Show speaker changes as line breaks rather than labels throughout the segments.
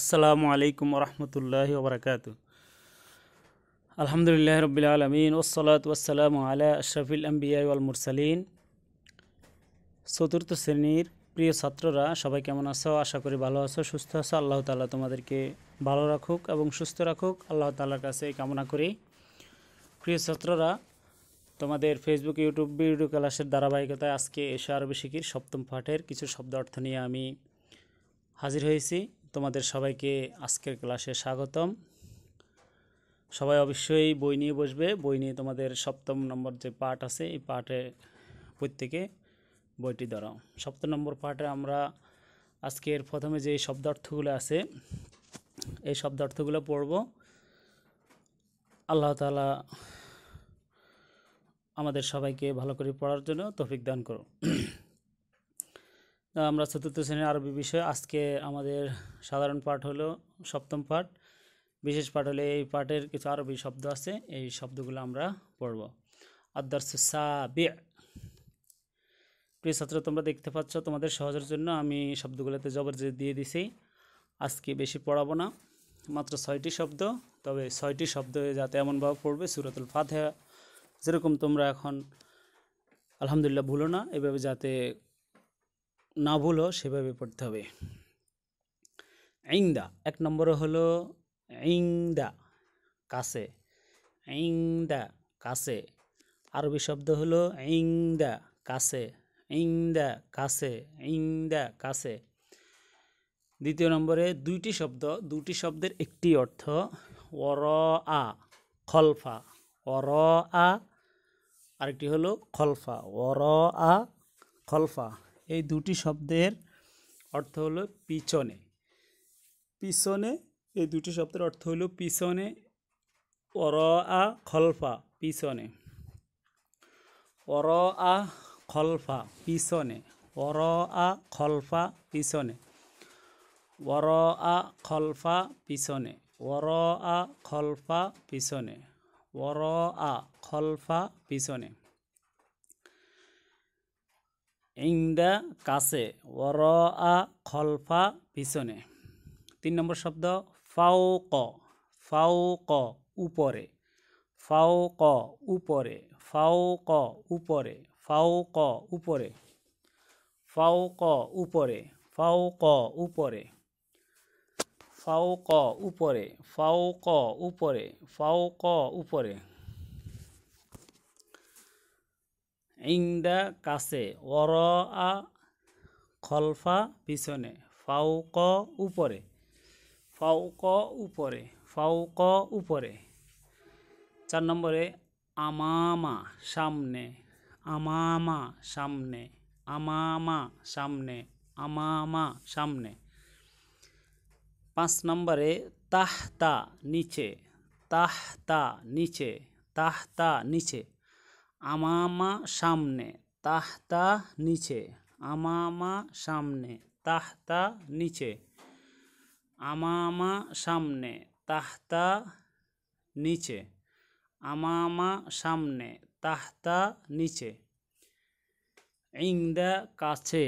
আসসালামু আলাইকুম রহমতুল্লাহ ওবরাকাত আলহামদুলিল্লাহ রবিল আলমিন ওসলাত ওসালাম আলা আশরাফিল আম্বিয়াউল ওয়াল মুরসালিন চতুর্থ শ্রেণীর প্রিয় ছাত্ররা সবাই কেমন আছো আশা করি ভালো আছো সুস্থ আছো আল্লাহ তালা তোমাদেরকে ভালো রাখুক এবং সুস্থ রাখুক আল্লাহ তালার কাছে কামনা করি প্রিয় ছাত্ররা তোমাদের ফেসবুক ইউটিউব ভিডিও ক্লাসের ধারাবাহিকতায় আজকে এশা আরবি শিখির সপ্তম পাঠের কিছু শব্দ অর্থ নিয়ে আমি হাজির হয়েছি তোমাদের সবাইকে আজকের ক্লাসে স্বাগতম সবাই অবশ্যই বই নিয়ে বসবে বই নিয়ে তোমাদের সপ্তম নম্বর যে পাঠ আছে এই পাঠে প্রত্যেকে বইটি ধরাও সপ্তম নম্বর পাঠে আমরা আজকের প্রথমে যে শব্দার্থগুলো আছে এই শব্দার্থগুলো পড়ব আল্লাহ তালা আমাদের সবাইকে ভালো করে পড়ার জন্য তফিক দান করো আমরা চতুর্থ শ্রেণীর আরবি বিষয় আজকে আমাদের সাধারণ পাঠ হলো সপ্তম পাঠ বিশেষ পাঠ হলে এই পাঠের কিছু আরবি শব্দ আছে এই শব্দগুলো আমরা পড়ব আদারসা প্রিয় ছাত্র তোমরা দেখতে পাচ্ছ তোমাদের সহজের জন্য আমি শব্দগুলোতে জবর দিয়ে দিছি আজকে বেশি পড়াবো না মাত্র ছয়টি শব্দ তবে ছয়টি শব্দ যাতে এমনভাবে পড়বে সুরতুল ফাতে যেরকম তোমরা এখন আলহামদুলিল্লাহ ভুলো না এভাবে যাতে না ভুলো সেভাবে পড়তে হবে ইংদা এক নম্বরে হলো ইংদা কাছে ইংদা কাছে আরবি শব্দ হলো ইংদা কাছে ইংদা কাছে ইংদা কাছে দ্বিতীয় নম্বরে দুইটি শব্দ দুটি শব্দের একটি অর্থ অর আ খলফা অর আ আরেকটি হলো খলফা অর আ খলফা এই দুটি শব্দের অর্থ হলো পিছনে পিছনে এই দুটি শব্দের অর্থ হলো পিছনে অর আ খলফা পিছনে অর আ খলফা পিছনে অর আ খলফা পিছনে অর আ খলফা পিছনে অর আ খলফা পিছনে অর আ খলফা পিছনে ইংদা কাছে ওর খলফা পিছনে তিন নম্বর শব্দ ফাও ক ফাও ক উপরে ফাও ক উপরে ফাও ক উপরে ফাও ক উপরে ফাও ক উপরে ফাও ক উপরে ফাও ক উপরে ফাও ক উপরে ফাও ক উপরে ইংদা কাছে অর আ খলফা পিছনে ফাউ ক উপরে ফাউ ক উপরে ফাউ ক উপরে চার নম্বরে আমামা সামনে আমামা সামনে আমামা সামনে আমামা সামনে পাঁচ নম্বরে তাহতা নিচে তাহতা নিচে তাহতা নিচে আমামা সামনে তাহতা নিচে আমামা সামনে তাহতা নিচে আমামা সামনে তাহতা নিচে আমামা সামনে তাহতা নিচে ইংদা কাছে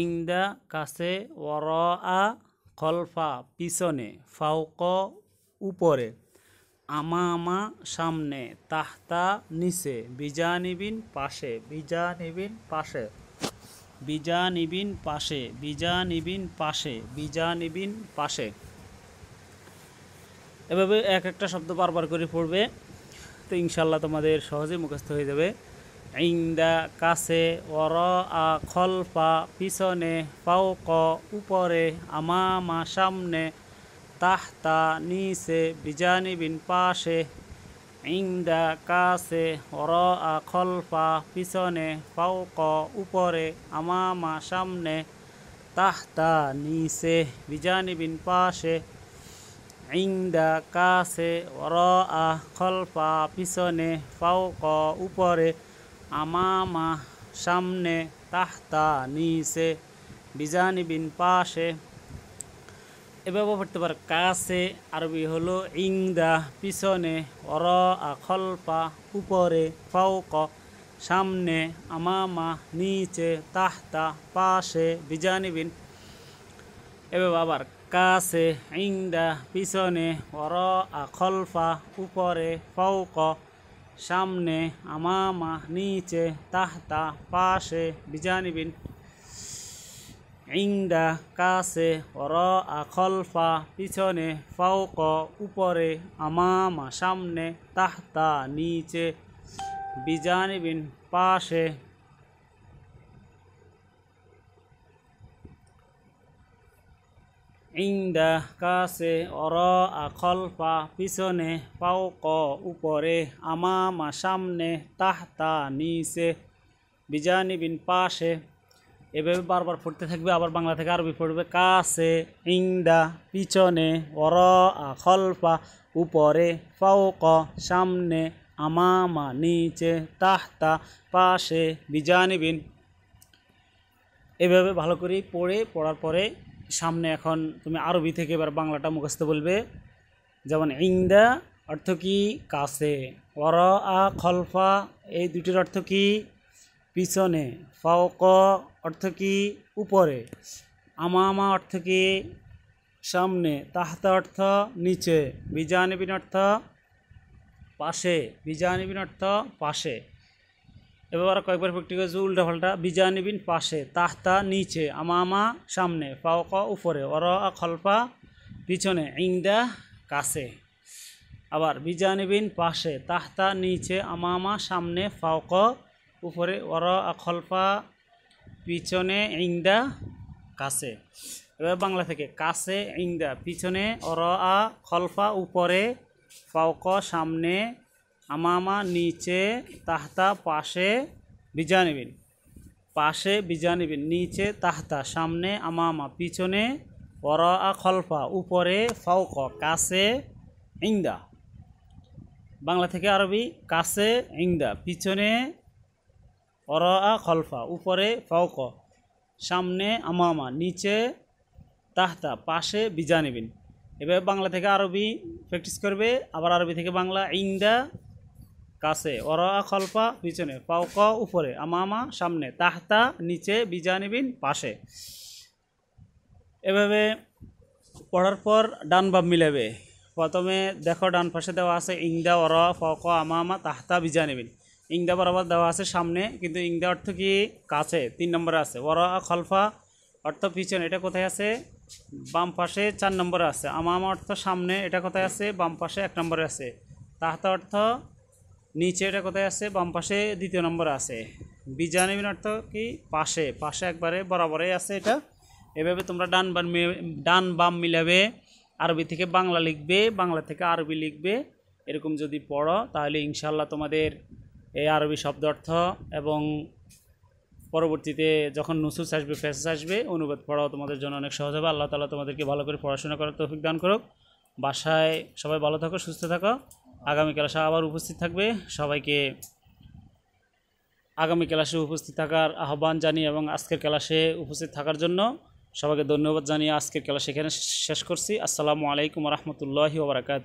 ইংদা কাছে ওরা খলফা পিছনে ফাউক উপরে আমা আমা সামনে তাহতা নিচে নিবিন পাশে বিজা নিবিন পাশে বিজা নিবিন পাশে বিজা নিবিন পাশে বিজা নিবিন পাশে এভাবে এক একটা শব্দ বারবার করে পড়বে তো ইনশাল্লাহ তোমাদের সহজে মুখস্থ হয়ে যাবে ইন্দা কাছে অর আ খলফা পিছনে পাও ক উপরে আমা মা সামনে তাহতা নিচে বিজানিবিন পাশে ইংদা কাছে অর খলফা পিছনে ফাউক উপরে আমামা সামনে তাহতা নিচে বিজানিবিন পাশে ইংদা কাছে অর খলফা পিছনে ফাউক উপরে আমামা সামনে তাহতা নিচে বিজানিবিন পাশে এভাবে পড়তে পারে কাছে আরবি হলো ইংদা পিছনে অর আখলপা উপরে ফাউক সামনে আমামা নিচে তাহতা পাশে বিজানিবিন এভাবে আবার কাছে ইংদা পিছনে অর আখলফা উপরে ফাউক সামনে আমামা নিচে তাহতা পাশে বিজানিবিন ইংদা কাছে অর আখলফা পিছনে ফাউক উপরে আমামা সামনে তাহতা নিচে বিজানবিন পাশে ইংদা কাছে অর আখলফা পিছনে পাউক উপরে আমামা সামনে তাহতা নিচে বিজানিবিন পাশে এভাবে বারবার পড়তে থাকবে আবার বাংলা থেকে আরবি পড়বে কাছে ইন্দা পিছনে অর খলফা উপরে ক সামনে আমামা নিচে তাহতা পাশে বিজানিবিন এভাবে ভালো করে পড়ে পড়ার পরে সামনে এখন তুমি আরবি থেকে এবার বাংলাটা মুখস্থ বলবে যেমন ইন্দা অর্থ কি কাছে অর আ খলফা এই দুটির অর্থ কি পিছনে ফাওক অর্থ কি উপরে আমামা অর্থ কি সামনে তাহাতা অর্থ নিচে বিজানবিন অর্থ পাশে বিজানবিন অর্থ পাশে এবার কয়েকবার প্র্যাকটিক্যাল উল্টা পাল্টা বিজানবিন পাশে তাহতা নিচে আমামা সামনে ফাওক উপরে অর খলপা পিছনে ইংদা কাছে আবার বিজানবিন পাশে তাহতা নিচে আমামা সামনে ফাওক উপরে অর খলফা পিছনে ইংদা কাছে এবার বাংলা থেকে কাছে ইংদা পিছনে অর আ খলফা উপরে ফাউক সামনে আমামা নিচে তাহতা পাশে নেবেন পাশে নেবেন নিচে তাহতা সামনে আমামা পিছনে অর আ খলফা উপরে ফাউক কাছে ইংদা বাংলা থেকে আরবি কাছে ইংদা পিছনে আ খলফা উপরে ফাউক সামনে আমামা নিচে তাহতা পাশে নেবেন এভাবে বাংলা থেকে আরবি প্র্যাকটিস করবে আবার আরবি থেকে বাংলা ইন্দা কাছে আ খলফা পিছনে ফাউক উপরে আমামা সামনে তাহতা নিচে নেবেন পাশে এভাবে পড়ার পর ডান বাপ মিলাবে প্রথমে দেখো ডান পাশে দেওয়া আছে ইংদা অর ফক আমামা তাহতা নেবেন ইংদা বরাবর দেওয়া আছে সামনে কিন্তু ইংদা অর্থ কি কাছে তিন নম্বরে আছে ওরা খলফা অর্থ পিছনে এটা কোথায় আছে বাম পাশে চার নম্বরে আছে আমাম অর্থ সামনে এটা কোথায় আছে বাম পাশে এক নম্বরে আছে তাহাতে অর্থ নিচে এটা কোথায় আছে বাম পাশে দ্বিতীয় নম্বরে আছে বিজানবিন অর্থ কি পাশে পাশে একবারে বরাবরেই আছে এটা এভাবে তোমরা ডান বাম ডান বাম মিলাবে আরবি থেকে বাংলা লিখবে বাংলা থেকে আরবি লিখবে এরকম যদি পড়ো তাহলে ইনশাল্লাহ তোমাদের এই আরবি শব্দ অর্থ এবং পরবর্তীতে যখন নুসুস আসবে ফেসেস আসবে অনুবাদ পড়াও তোমাদের জন্য অনেক সহজ হবে আল্লাহ তালা তোমাদেরকে ভালো করে পড়াশোনা করার তৌফিক দান করুক বাসায় সবাই ভালো থাকো সুস্থ থাকো আগামী ক্লাসে আবার উপস্থিত থাকবে সবাইকে আগামী ক্লাসে উপস্থিত থাকার আহ্বান জানিয়ে এবং আজকের ক্লাসে উপস্থিত থাকার জন্য সবাইকে ধন্যবাদ জানিয়ে আজকের ক্লাস এখানে শেষ করছি আসসালামু আলাইকুম রহমতুল্লাহি ওবরাকাত